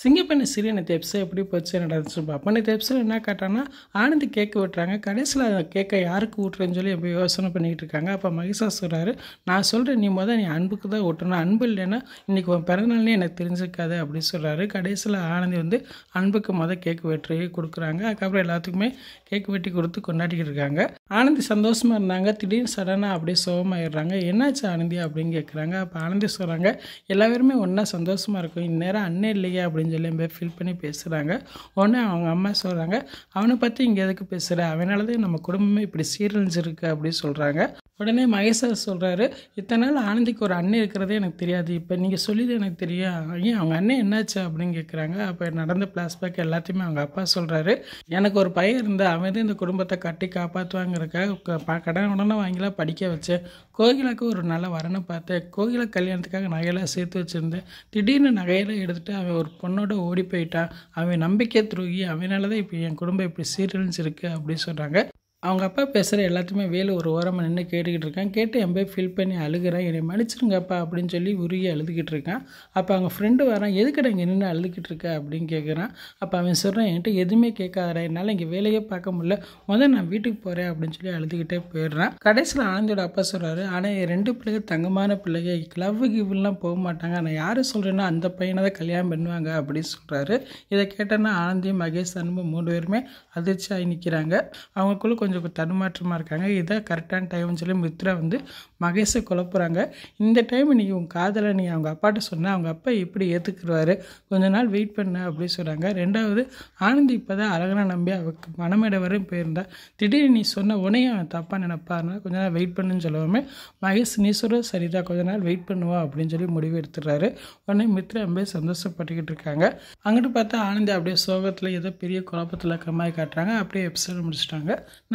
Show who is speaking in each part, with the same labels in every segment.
Speaker 1: சிங்கப்பெண்ணு சிறிய நேற்று எபிசோட் எப்படி போச்சு நடந்துச்சு பார்ப்போம் நேற்று எபிசோட் என்ன கேட்டான்னா ஆனந்தி கேக்கு விட்டுறாங்க கடைசியில் அந்த கேக்கை யாருக்கு விட்டுறேன்னு சொல்லி எப்படி யோசனை பண்ணிக்கிட்டு இருக்காங்க அப்போ மகிஷா சொல்கிறாரு நான் சொல்கிறேன் நீ மொதல் நீ அன்புக்கு தான் விட்டணும் அன்பு இல்லைன்னா இன்றைக்கி உன் பிறந்தநாள்னே எனக்கு தெரிஞ்சிருக்காது அப்படின்னு சொல்கிறாரு கடைசியில் ஆனந்தி வந்து அன்புக்கு மொதல் கேக்கு வெட்டி கொடுக்குறாங்க அதுக்கப்புறம் எல்லாத்துக்குமே கேக் வெட்டி கொடுத்து கொண்டாடிக்கிட்டு இருக்காங்க ஆனந்தி சந்தோஷமாக இருந்தாங்க திடீர்னு சடனாக அப்படியே சோகமாகிடுறாங்க என்னாச்சு ஆனந்தி அப்படின்னு கேட்குறாங்க அப்போ ஆனந்தி சொல்கிறாங்க எல்லாருமே ஒன்றா சந்தோஷமாக இருக்கும் இந்நேரம் அண்ணன் இல்லையா அப்படின்னு அப்படின்னு சொல்லி பேர் ஃபீல் பண்ணி பேசுகிறாங்க உடனே அவங்க அம்மா சொல்கிறாங்க அவனை பற்றி இங்கே எதுக்கு பேசுகிற அவனால தான் நம்ம குடும்பமே இப்படி சீரழிஞ்சிருக்கு அப்படின்னு சொல்கிறாங்க உடனே மகேஷ் சொல்கிறாரு இத்தனை நாள் ஆனந்திக்கு ஒரு அண்ணன் இருக்கிறதே எனக்கு தெரியாது இப்போ நீங்கள் சொல்லிது எனக்கு தெரியும் ஏன் அவங்க அண்ணன் என்னாச்சு அப்படின்னு கேட்குறாங்க அப்போ நடந்த பிளாஸ்பேக் எல்லாத்தையுமே அவங்க அப்பா சொல்கிறாரு எனக்கு ஒரு பையன் இருந்தால் அவன் தான் இந்த குடும்பத்தை கட்டி காப்பாற்றுவாங்கிறக்காக கடன் உடனே வாங்கிலாம் படிக்க வச்சேன் கோகிலாவுக்கு ஒரு நல்ல வரனை பார்த்தேன் கோகிலா கல்யாணத்துக்காக நகையெல்லாம் சேர்த்து வச்சுருந்தேன் திடீர்னு நகையெல்லாம் எடுத்துகிட்டு அவன் ஒரு பொண்ணோட ஓடி போயிட்டான் அவன் நம்பிக்கை துருகி அவனால தான் இப்போ என் குடும்பம் இப்படி சீரழிஞ்சிருக்கு அப்படின்னு சொல்கிறாங்க அவங்க அப்பா பேசுகிற எல்லாத்தையுமே வேலு ஒரு ஓரமாக நின்று கேட்டுக்கிட்டு இருக்கான் கேட்டு என் போய் ஃபீல் பண்ணி அழுகிறேன் என்னை மன்னிச்சிருங்கப்பா அப்படின்னு சொல்லி உருகி அழுதுகிட்டு இருக்கான் அப்போ அவங்க ஃப்ரெண்டு வரான் எதுக்கடா இங்கே நின்று அழுதுகிட்டு இருக்க அப்படின்னு கேட்குறான் அப்போ அவன் சொல்கிறான் என்கிட்ட எதுவுமே கேட்காதடா என்னால் இங்கே வேலையே பார்க்க முடியல முதல் நான் வீட்டுக்கு போகிறேன் அப்படின்னு சொல்லி அழுதுகிட்டே போயிடுறான் கடைசியில் ஆனந்தோட அப்பா சொல்கிறாரு ஆனால் ரெண்டு பிள்ளைகள் தங்கமான பிள்ளைங்க கிளவ் கிவ்லாம் போக மாட்டாங்க நான் யார் சொல்கிறேன்னா அந்த பையனை தான் கல்யாணம் பண்ணுவாங்க அப்படின்னு சொல்கிறாரு இதை கேட்டேன்னா ஆனந்தியும் மகேஷ் அன்பு மூணு பேருமே அதிர்ச்சியாகி நிற்கிறாங்க அவங்களுக்குள்ள கொஞ்சம் தடுமாற்றமாக இருக்காங்க இதை கரெக்டான டைம்னு சொல்லி மித்ரா வந்து மகேஷை குழப்புறாங்க இந்த டைம் நீ உன் காதலை நீ அவங்க அப்பாட்ட சொன்ன அவங்க அப்பா எப்படி ஏற்றுக்குருவார் கொஞ்ச நாள் வெயிட் பண்ண அப்படின்னு சொல்கிறாங்க ரெண்டாவது ஆனந்தி இப்போ தான் அழகான நம்பி அவருக்கு மனமேட வரையும் போயிருந்தா திடீர்னு நீ சொன்ன உனையும் அவன் தப்பாக நினைப்பாருனா கொஞ்ச நாள் வெயிட் பண்ணுன்னு சொல்லவுமே மகேஷ் நீ சொல்கிற சரிதான் கொஞ்ச நாள் வெயிட் பண்ணுவா அப்படின்னு சொல்லி முடிவு எடுத்துடுறாரு உடனே மித்ரா ரொம்ப சந்தோஷப்பட்டுக்கிட்டு இருக்காங்க அங்கிட்டு பார்த்தா ஆனந்தி அப்படியே சோகத்தில் ஏதோ பெரிய குழப்பத்தில் இருக்க மாதிரி காட்டுறாங்க அப்படியே எபிசோட் முடிச்சிட்டாங்க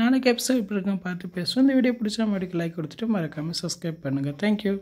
Speaker 1: நாளைக்கு எபிசோட் இப்படி இருக்கேன் பார்த்து பேசுவேன் இந்த வீடியோ பிடிச்சா மறுபடியும் லைக் கொடுத்துட்டு மறக்காமல் சப்ஸ்கிரைப் பண்ணுங்கள் தேங்க்யூ